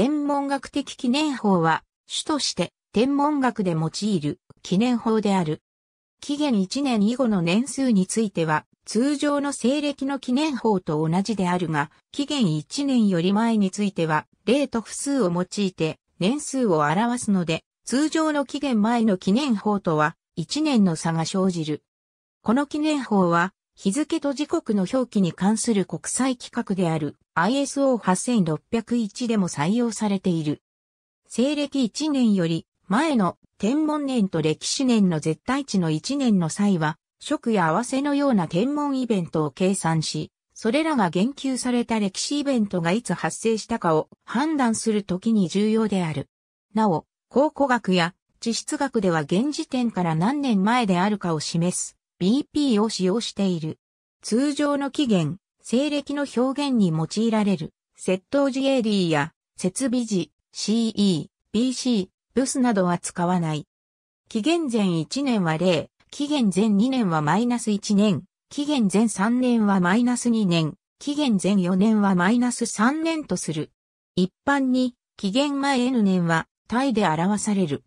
天文学的記念法は、主として天文学で用いる記念法である。期限1年以後の年数については、通常の西暦の記念法と同じであるが、期限1年より前については、例と不数を用いて年数を表すので、通常の期限前の記念法とは、1年の差が生じる。この記念法は、日付と時刻の表記に関する国際規格である ISO8601 でも採用されている。西暦1年より前の天文年と歴史年の絶対値の1年の際は、食や合わせのような天文イベントを計算し、それらが言及された歴史イベントがいつ発生したかを判断するときに重要である。なお、考古学や地質学では現時点から何年前であるかを示す BP を使用している。通常の起源、西暦の表現に用いられる、窃盗時 AD や、設備時、CE、BC、ブスなどは使わない。期限前1年は0、期限前2年はマイナス1年、期限前3年はマイナス2年、期限前4年はマイナス3年とする。一般に、期限前 N 年は、タイで表される。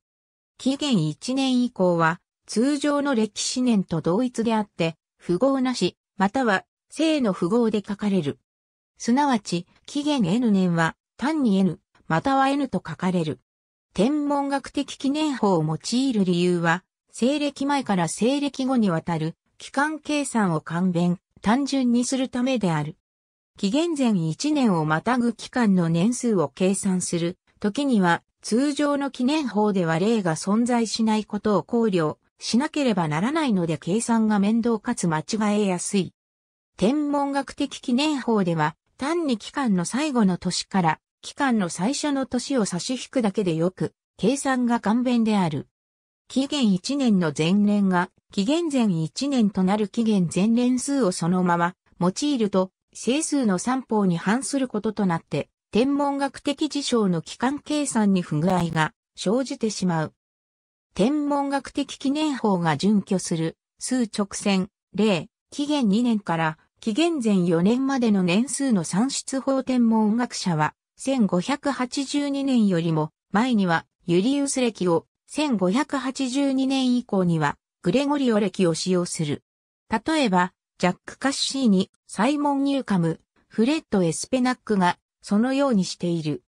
期限1年以降は、通常の歴史年と同一であって、符号なし、または、正の符号で書かれる。すなわち、期限 N 年は、単に N、または N と書かれる。天文学的記念法を用いる理由は、西暦前から西暦後にわたる、期間計算を簡便、単純にするためである。紀元前1年をまたぐ期間の年数を計算する、時には、通常の記念法では例が存在しないことを考慮しなければならないので計算が面倒かつ間違えやすい。天文学的記念法では、単に期間の最後の年から、期間の最初の年を差し引くだけでよく、計算が簡便である。期限1年の前年が、期限前1年となる期限前年数をそのまま、用いると、整数の三方に反することとなって、天文学的事象の期間計算に不具合が生じてしまう。天文学的記念法が準拠する、数直線、例、紀元2年から紀元前4年までの年数の算出法天文学者は、1582年よりも前にはユリウス歴を、1582年以降にはグレゴリオ歴を使用する。例えば、ジャック・カッシーにサイモン・ニューカム、フレッド・エスペナックがそのようにしている。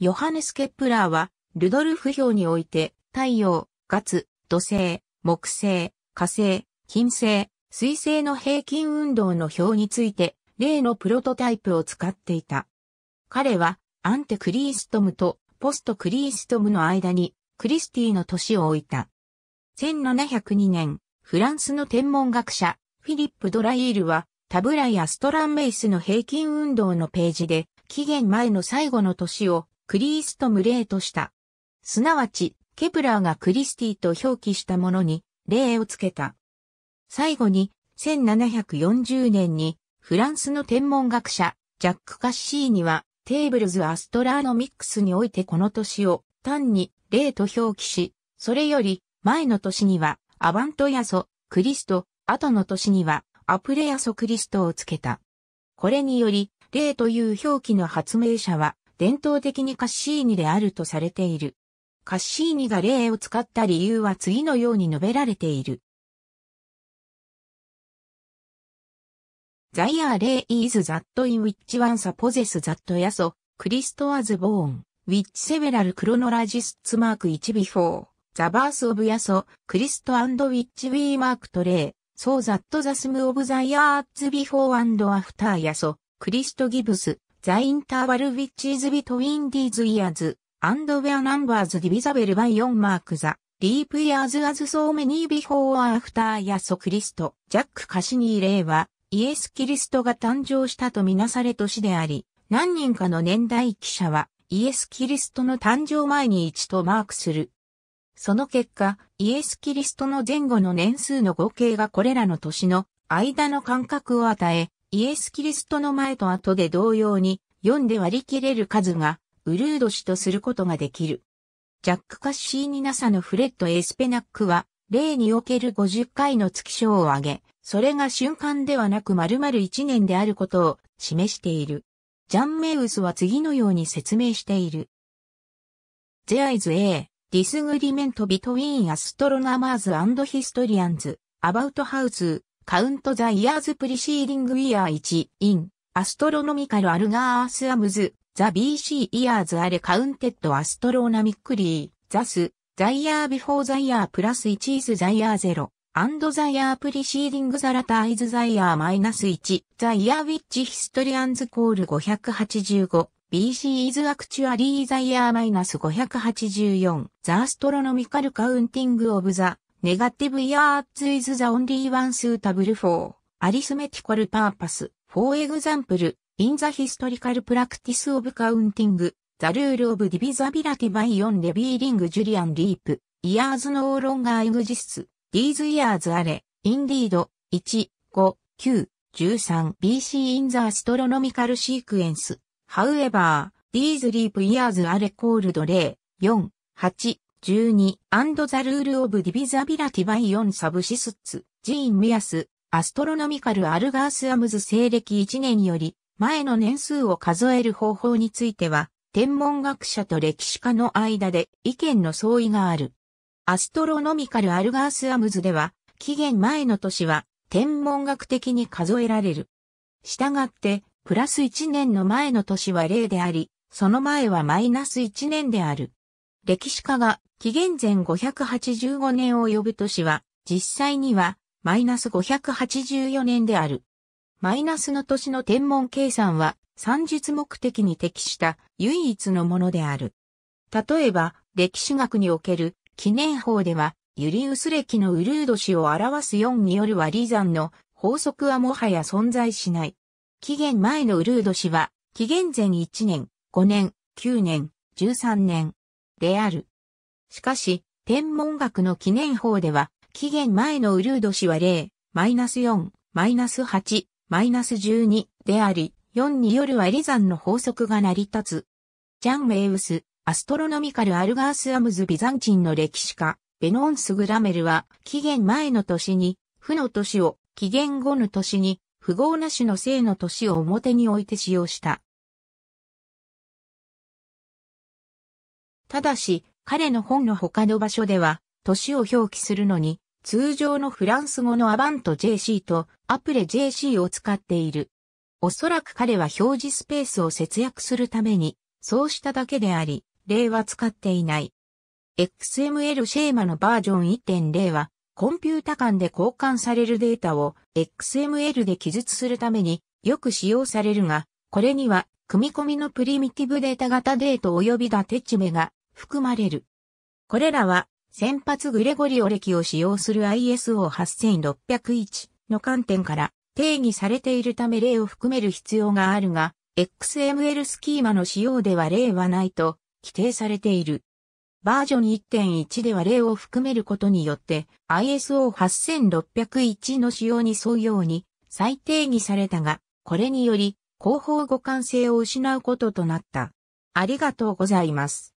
ヨハネス・ケプラーは、ルドルフ表において、太陽、月、土星、木星、火星、金星、水星の平均運動の表について、例のプロトタイプを使っていた。彼は、アンテクリーストムとポストクリーストムの間に、クリスティの年を置いた。1702年、フランスの天文学者、フィリップ・ドライールは、タブラやストランメイスの平均運動のページで、期限前の最後の年をクリーストム例とした。すなわち、ケプラーがクリスティと表記したものに例をつけた。最後に、1740年にフランスの天文学者、ジャック・カッシーニは、テーブルズ・アストラーノミックスにおいてこの年を単に例と表記し、それより前の年にはアバントヤソ、クリスト、後の年にはアプレヤソクリストをつけた。これにより、例という表記の発明者は伝統的にカッシーニであるとされている。カッシーニが例を使った理由は次のように述べられている。ザイアーレイイズザットインウィッチワンサポゼスザットヤソ、クリストアズボーン、ウィッチセベラルクロノラジスツマーク1ビフォー、ザバースオブヤソ、クリストアンドウィッチウィーマークトレイ、ソーザットザスムオブザイアーツビフォーアンドアフターヤソ、クリストギブス、ザインターバルウィッチイズビトウィンディーズイヤズ、and where numbers divisible by 4 mark the deep years as so many before or after やソクリスト、ジャック・カシニー・レイは、イエス・キリストが誕生したとみなされ年であり、何人かの年代記者は、イエス・キリストの誕生前に1とマークする。その結果、イエス・キリストの前後の年数の合計がこれらの年の間の間隔を与え、イエス・キリストの前と後で同様に4で割り切れる数がウルード氏とすることができる。ジャック・カッシーニ・ナサのフレッド・エスペナックは、例における50回の月賞を挙げ、それが瞬間ではなく丸々1年であることを示している。ジャン・メウスは次のように説明している。There is a disagreement between astronomers and historians about how to count the years preceding year 1 in astronomical algorithms The BC Years Are Counted Astronomically, Thus, The Year Before The Year Plus 1 is The Year 0, and The Year Preceding The Latter is The Year Minus 1, The Year Which Historians Call 585. BC is actually the year minus 584. The astronomical counting of the negative years is the only one suitable for arithmetical purpose. For example, In the historical practice of counting, the rule of divisibility by 4 revealing Julian Leap, years no longer exists, these years are, indeed, 1, 5, 9, 13 BC in the astronomical sequence. However, these leap years are called 0, 4, 8, 12 and the rule of divisibility by 4 subsists. Jean Mias, Astronomical Algarth Arms 西暦1年より前の年数を数える方法については、天文学者と歴史家の間で意見の相違がある。アストロノミカル・アルガース・アムズでは、期限前の年は天文学的に数えられる。したがって、プラス1年の前の年は0であり、その前はマイナス1年である。歴史家が紀元前585年を呼ぶ年は、実際にはマイナス584年である。マイナスの年の天文計算は算術目的に適した唯一のものである。例えば、歴史学における記念法では、ユリウス歴のウルード氏を表す4による割り算の法則はもはや存在しない。期限前のウルード氏は、紀元前1年、5年、9年、13年である。しかし、天文学の記念法では、期限前のウルード氏は0、マイナス4、マイナス8、マイナス12であり、4によるはエリンの法則が成り立つ。ジャン・メイウス、アストロノミカル・アルガース・アムズ・ビザンチンの歴史家、ベノンス・グラメルは、紀元前の年に、負の年を、紀元後の年に、符号なしの性の年を表に置いて使用した。ただし、彼の本の他の場所では、年を表記するのに、通常のフランス語のアバント JC とアプレ JC を使っている。おそらく彼は表示スペースを節約するために、そうしただけであり、例は使っていない。XML シェーマのバージョン1.0は、コンピュータ間で交換されるデータを XML で記述するためによく使用されるが、これには組み込みのプリミティブデータ型デート及びダテチメが含まれる。これらは先発グレゴリオ歴を使用する ISO8601 の観点から定義されているため例を含める必要があるが、XML スキーマの使用では例はないと規定されている。バージョン1.1では例を含めることによって ISO8601 の使用に沿うように再定義されたが、これにより広報互換性を失うこととなった。ありがとうございます。